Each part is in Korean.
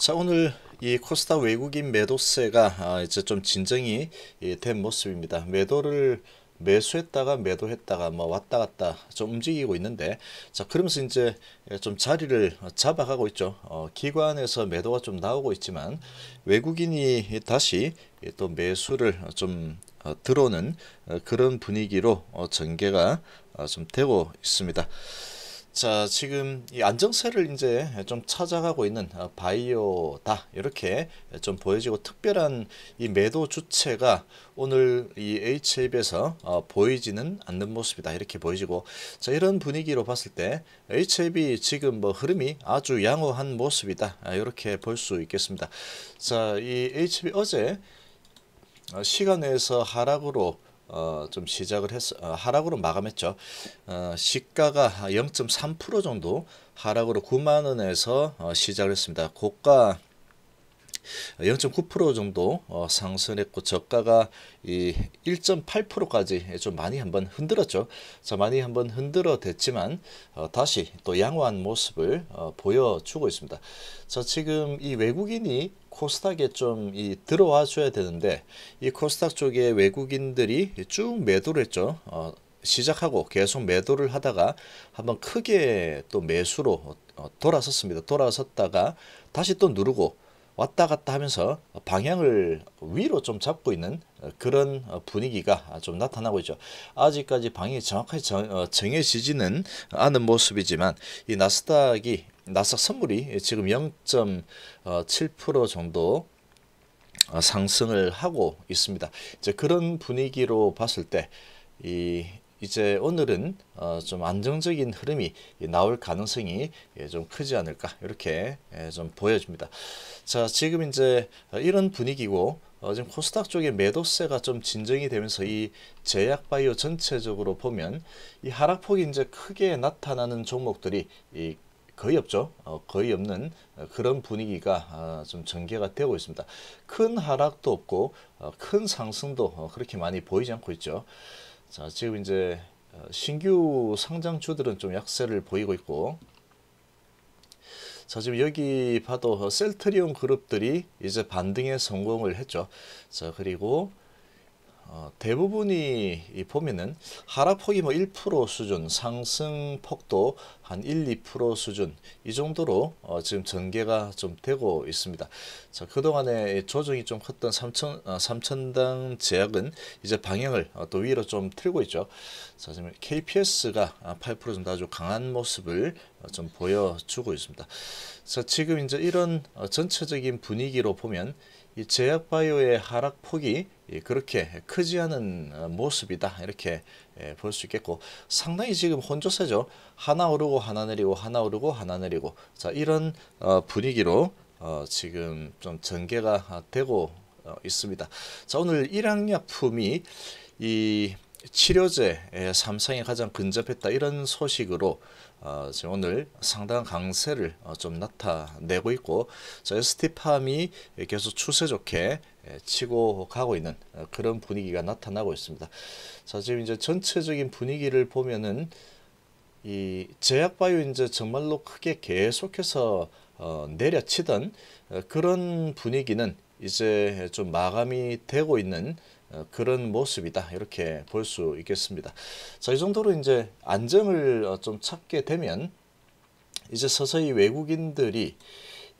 자 오늘 이 코스닥 외국인 매도세가 아, 이제 좀 진정이 예, 된 모습입니다. 매도를 매수했다가 매도했다가 뭐 왔다 갔다 좀 움직이고 있는데 자 그러면서 이제 좀 자리를 잡아가고 있죠 어, 기관에서 매도가 좀 나오고 있지만 외국인이 다시 또 매수를 좀 어, 들어오는 어, 그런 분위기로 어, 전개가 어, 좀 되고 있습니다. 자 지금 이 안정세를 이제 좀 찾아가고 있는 어, 바이오다 이렇게 좀 보여지고 특별한 이 매도 주체가 오늘 이 HIV에서 어, 보이지는 않는 모습이다 이렇게 보여지고 자 이런 분위기로 봤을 때 HIV 지금 뭐 흐름이 아주 양호한 모습이다 아, 이렇게 볼 수 있겠습니다 자 이 HIV 어제 어, 시간 에서 하락으로 어, 좀 시작을 했어 어, 하락으로 마감했죠. 어, 시가가 0.3% 정도 하락으로 9만 원에서 어, 시작을 했습니다. 고가 0.9% 정도 어, 상승했고 저가가 1.8%까지 좀 많이 한번 흔들었죠. 자 많이 한번 흔들어댔지만 어, 다시 또 양호한 모습을 어, 보여주고 있습니다. 자 지금 이 외국인이 코스닥에 좀이 들어와 줘야 되는데 이 코스닥 쪽에 외국인들이 쭉 매도를 했죠. 시작하고 계속 매도를 하다가 한번 크게 또 매수로 돌아섰습니다. 돌아섰다가 다시 또 누르고 왔다 갔다 하면서 방향을 위로 좀 잡고 있는 그런 분위기가 좀 나타나고 있죠. 아직까지 방향이 정확하게 정, 어, 해지지는 않은 모습이지만 이 나스닥이 나스닥 선물이 지금 0.7% 정도 어, 상승을 하고 있습니다. 이제 그런 분위기로 봤을 때이 이제 오늘은 어, 좀 안정적인 흐름이 나올 가능성이 예, 좀 크지 않을까 이렇게 예, 좀 보여집니다. 자 지금 이제 어, 이런 분위기고 어, 지금 코스닥 쪽에 매도세가 좀 진정이 되면서 이 제약 바이오 전체적으로 보면 이 하락폭이 이제 크게 나타나는 종목들이 이 거의 없죠. 거의 없는 그런 분위기가 좀 전개가 되고 있습니다. 큰 하락도 없고 큰 상승도 그렇게 많이 보이지 않고 있죠. 자 지금 이제 어, 신규 상장주들은 좀 약세를 보이고 있고 자 지금 여기 봐도 셀트리온 그룹들이 이제 반등에 성공을 했죠. 자 그리고 어, 대부분이 보면은 하락폭이 뭐 1% 수준, 상승폭도 한 1, 2% 수준 이 정도로 어, 지금 전개가 좀 되고 있습니다. 자, 그동안에 조정이 좀 컸던 3천, 어, 3천당 제약은 이제 방향을 어, 또 위로 좀 틀고 있죠. 자, 지금 KPS가 8 정도 아주 강한 모습을 어, 좀 보여주고 있습니다. 자, 지금 이제 이런 어, 전체적인 분위기로 보면 이 제약바이오의 하락폭이 예, 그렇게 크지 않은 어, 모습이다 이렇게 예, 볼수 있겠고 상당히 지금 혼조세죠 하나 오르고 하나 내리고 하나 오르고 하나 내리고 자 이런 어, 분위기로 어, 지금 좀 전개가 되고 있습니다 자 오늘 일학약품이 이 치료제 삼성에 가장 근접했다 이런 소식으로 어, 지금 오늘 상당한 강세를 어, 좀 나타내고 있고 저 스티팜이 계속 추세 좋게 예, 치고 가고 있는 어, 그런 분위기가 나타나고 있습니다. 자 지금 이제 전체적인 분위기를 보면은 이 제약바이오 이제 정말로 크게 계속해서 어, 내려치던 어, 그런 분위기는 이제 좀 마감이 되고 있는 어, 그런 모습이다 이렇게 볼 수 있겠습니다. 자이 정도로 이제 안정을 어, 좀 찾게 되면 이제 서서히 외국인들이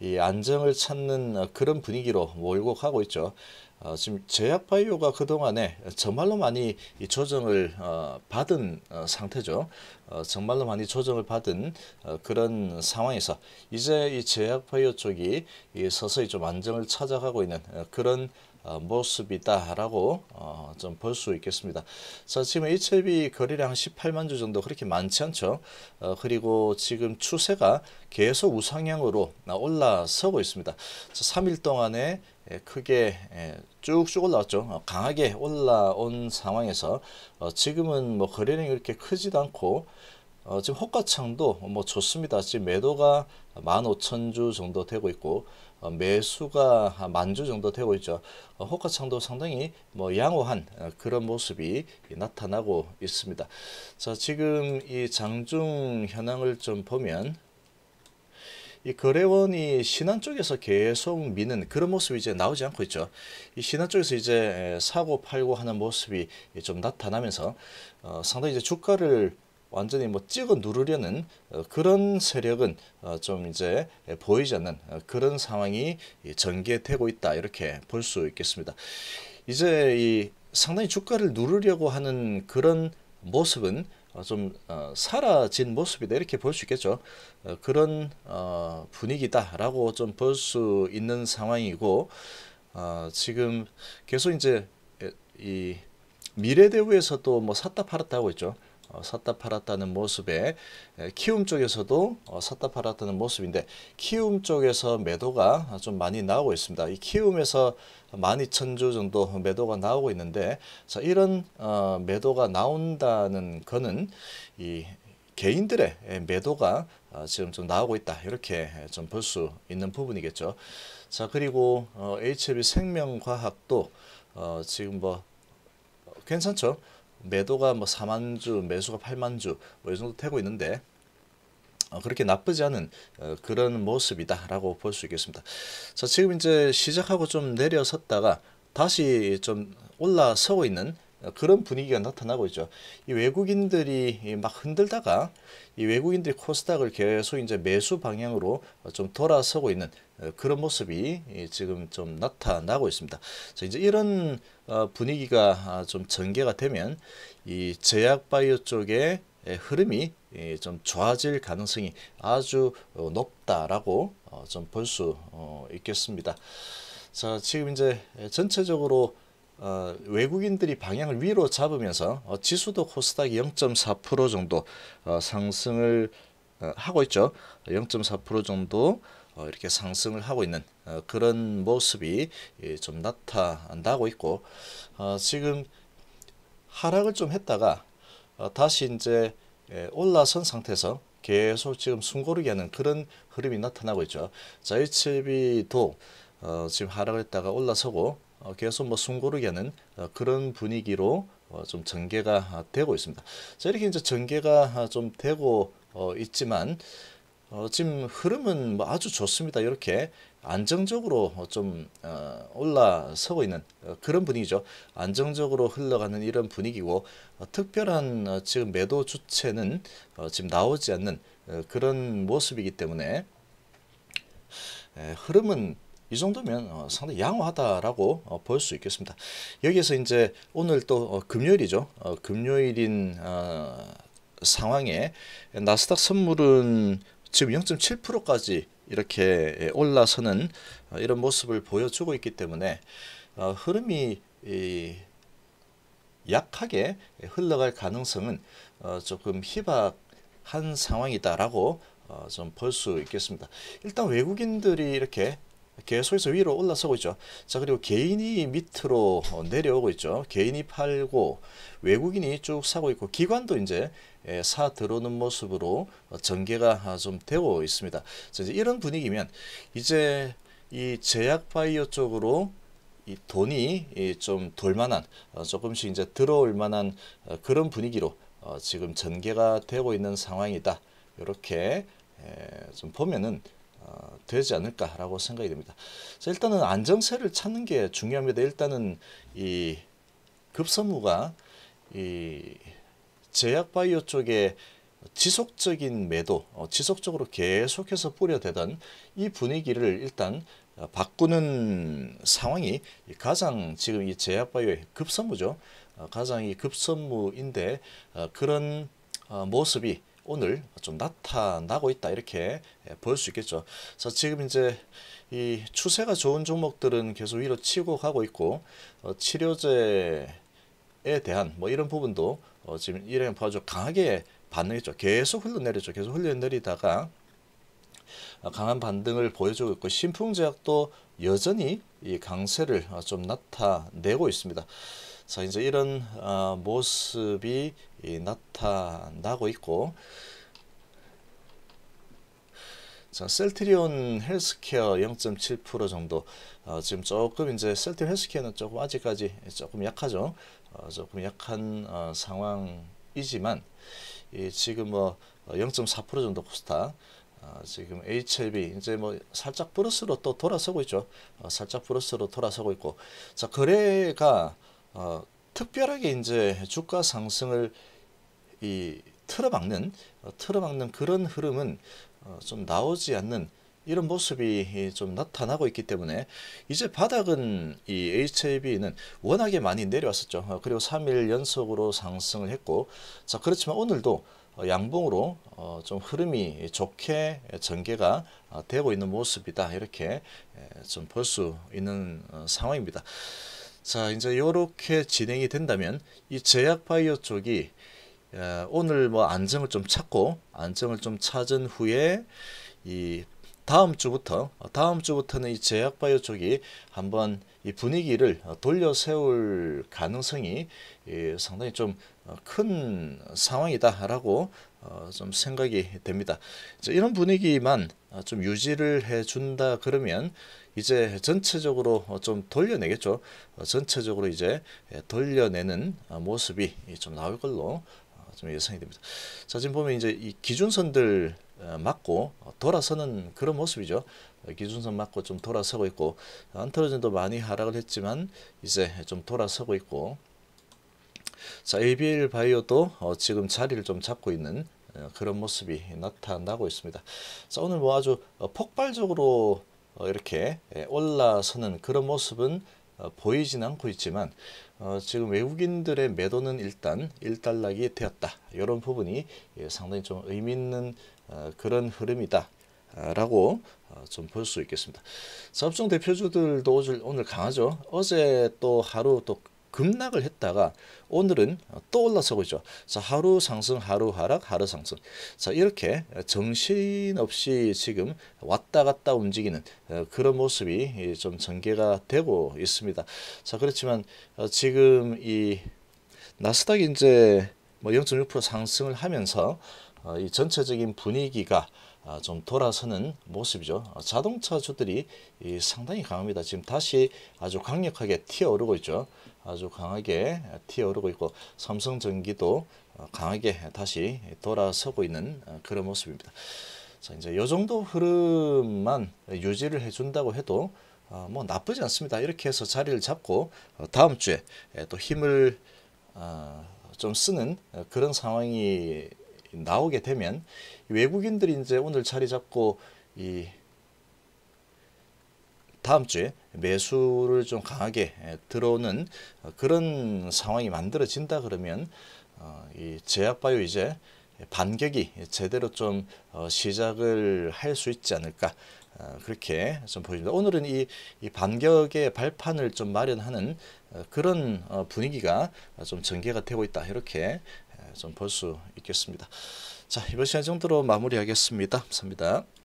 이 안정을 찾는 어, 그런 분위기로 몰곡하고 있죠. 어, 지금 제약바이오가 그동안에 정말로 많이 이 조정을 어, 받은 어, 상태죠. 어, 정말로 많이 조정을 받은 어, 그런 상황에서 이제 이 제약바이오 쪽이 이 서서히 좀 안정을 찾아가고 있는 어, 그런 어, 모습이다라고 어, 좀 볼 수 있겠습니다. 자 지금 HLB 거래량 18만 주 정도 그렇게 많지 않죠. 어, 그리고 지금 추세가 계속 우상향으로 아, 올라서고 있습니다. 3일 동안에 예, 크게 예, 쭉쭉 올라왔죠. 강하게 올라온 상황에서 지금은 뭐 거래량이 그렇게 크지도 않고 지금 호가창도 뭐 좋습니다. 지금 매도가 15,000주 정도 되고 있고 어, 매수가 만주 정도 되고 있죠. 어, 호가창도 상당히 뭐 양호한 어, 그런 모습이 나타나고 있습니다. 자, 지금 이 장중 현황을 좀 보면 이 거래원이 신안 쪽에서 계속 미는 그런 모습이 이제 나오지 않고 있죠. 이 신안 쪽에서 이제 사고 팔고 하는 모습이 좀 나타나면서 어, 상당히 이제 주가를 완전히 뭐 찍어 누르려는 어, 그런 세력은 어, 좀 이제 보이지 않는 어, 그런 상황이 전개되고 있다 이렇게 볼 수 있겠습니다. 이제 이 상당히 주가를 누르려고 하는 그런 모습은 좀 사라진 모습이다 이렇게 볼 수 있겠죠. 그런 분위기다라고 좀 볼 수 있는 상황이고 지금 계속 이제 이 미래대우에서 또뭐 샀다 팔았다 하고 있죠. 샀다 어, 팔았다는 모습에 키움 쪽에서도 샀다 어, 팔았다는 모습인데 키움 쪽에서 매도가 좀 많이 나오고 있습니다. 이 키움에서 12,000주 정도 매도가 나오고 있는데 자, 이런 어, 매도가 나온다는 거는 이 개인들의 매도가 지금 좀 나오고 있다 이렇게 좀 볼 수 있는 부분이겠죠. 자 그리고 HB 생명과학도 지금 뭐 괜찮죠. 매도가 뭐 4만 주, 매수가 8만 주뭐이 정도 되고 있는데 어, 그렇게 나쁘지 않은 어, 그런 모습이다라고 볼 수 있겠습니다. 자, 지금 이제 시작하고 좀 내려섰다가 다시 좀 올라서고 있는 어, 그런 분위기가 나타나고 있죠. 이 외국인들이 막 흔들다가 이 외국인들이 코스닥을 계속 이제 매수 방향으로 좀 돌아서고 있는 어, 그런 모습이 지금 좀 나타나고 있습니다. 자, 이제 이런 어, 분위기가 아, 좀 전개가 되면 이 제약 바이오 쪽에 흐름이 좀 좋아질 가능성이 아주 어, 높다라고 좀 볼 수 있겠습니다. 자, 지금 이제 전체적으로 외국인들이 방향을 위로 잡으면서 지수도 코스닥 0.4% 정도 상승을 하고 있죠. 0.4% 정도 어, 이렇게 상승을 하고 있는 어, 그런 모습이 예, 좀 나타나고 있고 어, 지금 하락을 좀 했다가 다시 이제 예, 올라선 상태에서 계속 지금 숨고르기 하는 그런 흐름이 나타나고 있죠. 자, HB도 어, 지금 하락을 했다가 올라서고 어, 계속 뭐 숨고르기 하는 어, 그런 분위기로 어, 좀 전개가 되고 있습니다. 자, 이렇게 이제 전개가 아, 좀 되고 어, 있지만 어, 지금 흐름은 뭐 아주 좋습니다. 이렇게 안정적으로 어, 좀 어, 올라서고 있는 어, 그런 분위기죠. 안정적으로 흘러가는 이런 분위기고 어, 특별한 어, 지금 매도 주체는 지금 나오지 않는 그런 모습이기 때문에 에, 흐름은 이 정도면 상당히 양호하다라고 볼 수 있겠습니다. 여기에서 이제 오늘 또 금요일이죠. 금요일인 상황에 나스닥 선물은 지금 0.7%까지 이렇게 예, 올라서는 어, 이런 모습을 보여주고 있기 때문에 어, 흐름이 약하게 흘러갈 가능성은 어, 조금 희박한 상황이다라고 좀 볼 수 있겠습니다. 일단 외국인들이 이렇게 계속해서 위로 올라서고 있죠. 자 그리고 개인이 밑으로 내려오고 있죠. 개인이 팔고 외국인이 쭉 사고 있고 기관도 이제 예, 사 들어오는 모습으로 전개가 아, 좀 되고 있습니다. 이제 이런 분위기면 이제 이 제약 바이오 쪽으로 이 돈이 좀 돌만한 어, 조금씩 이제 들어올 만한 어, 그런 분위기로 어, 지금 전개가 되고 있는 상황이다. 이렇게 좀 보면은 되지 않을까라고 생각이 됩니다. 일단은 안정세를 찾는 게 중요합니다. 일단은 이 급선무가 이 제약바이오 쪽에 지속적인 매도, 어, 지속적으로 계속해서 뿌려대던 이 분위기를 일단 어, 바꾸는 상황이 가장 지금 이 제약바이오의 급선무죠. 어, 가장 이 급선무인데 그런 모습이 오늘 좀 나타나고 있다 이렇게 예, 볼수 있겠죠. 그래서 지금 이제 이 추세가 좋은 종목들은 계속 위로 치고 가고 있고 치료제에 대한 뭐 이런 부분도 어, 지금 일행 파주 강하게 반응했죠. 계속 흘러내렸죠. 계속 흘러내리다가 어, 강한 반등을 보여주고 있고 신풍제약도 여전히 이 강세를 어, 좀 나타내고 있습니다. 자 이제 이런 어, 모습이 나타나고 있고 자 셀트리온 헬스케어 0.7% 정도 어, 지금 조금 이제 셀트리온 헬스케어는 조금 아직까지 조금 약하죠. 어, 조금 약한 어, 상황이지만 이 지금 뭐 0.4% 어, 정도 코스닥 어, 지금 HLB 이제 뭐 살짝 플러스로 또 돌아서고 있죠. 어, 살짝 플러스로 돌아서고 있고 자 거래가 어, 특별하게 이제 주가 상승을 이틀어박는 어, 틀어박는 그런 흐름은 어, 좀 나오지 않는 이런 모습이 예, 좀 나타나고 있기 때문에 이제 바닥은 이 HIV는 워낙에 많이 내려왔었죠. 어, 그리고 3일 연속으로 상승을 했고 자 그렇지만 오늘도 어, 양봉으로 어, 좀 흐름이 좋게 전개가 되고 있는 모습이다 이렇게 예, 좀볼 수 있는 상황입니다. 자 이제 이렇게 진행이 된다면 이 제약바이오 쪽이 오늘 뭐 안정을 좀 찾고 안정을 좀 찾은 후에 이 다음 주부터 어, 다음 주부터는 이 제약바이오 쪽이 한번 이 분위기를 어, 돌려 세울 가능성이 상당히 좀큰 어, 상황이다라고 좀 생각이 됩니다. 이런 분위기만 좀 유지를 해준다 그러면 이제 전체적으로 좀 돌려내겠죠. 전체적으로 이제 예, 돌려내는 모습이 좀 나올 걸로 좀 예상이 됩니다. 자 지금 보면 이제 이 기준선들 어, 맞고 어, 돌아서는 그런 모습이죠. 어, 기준선 맞고 좀 돌아서고 있고 안타르젠도 많이 하락을 했지만 이제 좀 돌아서고 있고 자 ABL 바이오도 지금 자리를 좀 잡고 있는 그런 모습이 나타나고 있습니다. 자 오늘 뭐 아주 폭발적으로 이렇게 올라서는 그런 모습은 어, 보이진 않고 있지만 어, 지금 외국인들의 매도는 일단 일단락이 되었다. 이런 부분이 예, 상당히 좀 의미 있는 어, 그런 흐름이다. 아, 라고 어, 좀볼 수 있겠습니다. 업종 대표주들도 오늘 강하죠. 어제 또 하루 또 급락을 했다가 오늘은 또 올라서고 있죠. 자, 하루 상승, 하루 하락, 하루 상승. 자, 이렇게 정신없이 지금 왔다 갔다 움직이는 어, 그런 모습이 좀 전개가 되고 있습니다. 자, 그렇지만 어, 지금 이 나스닥이 이제 뭐 0.6% 상승을 하면서 어, 이 전체적인 분위기가 아, 좀 돌아서는 모습이죠. 자동차주들이 상당히 강합니다. 지금 다시 아주 강력하게 튀어오르고 있죠. 아주 강하게 튀어오르고 있고 삼성전기도 어, 강하게 다시 돌아서고 있는 어, 그런 모습입니다. 자 이제 요 정도 흐름만 유지를 해준다고 해도 어, 뭐 나쁘지 않습니다. 이렇게 해서 자리를 잡고 다음 주에 또 힘을 좀 쓰는 그런 상황이 나오게 되면 외국인들이 이제 오늘 자리 잡고 이 다음 주에 매수를 좀 강하게 들어오는 어, 그런 상황이 만들어진다 그러면 어, 이 제약바이오 이제 반격이 제대로 좀 어, 시작을 할 수 있지 않을까 그렇게 좀 보입니다. 오늘은 이, 반격의 발판을 좀 마련하는 그런 분위기가 좀 전개가 되고 있다 이렇게 좀 볼 수 있겠습니다. 자 이번 시간 정도로 마무리하겠습니다. 감사합니다.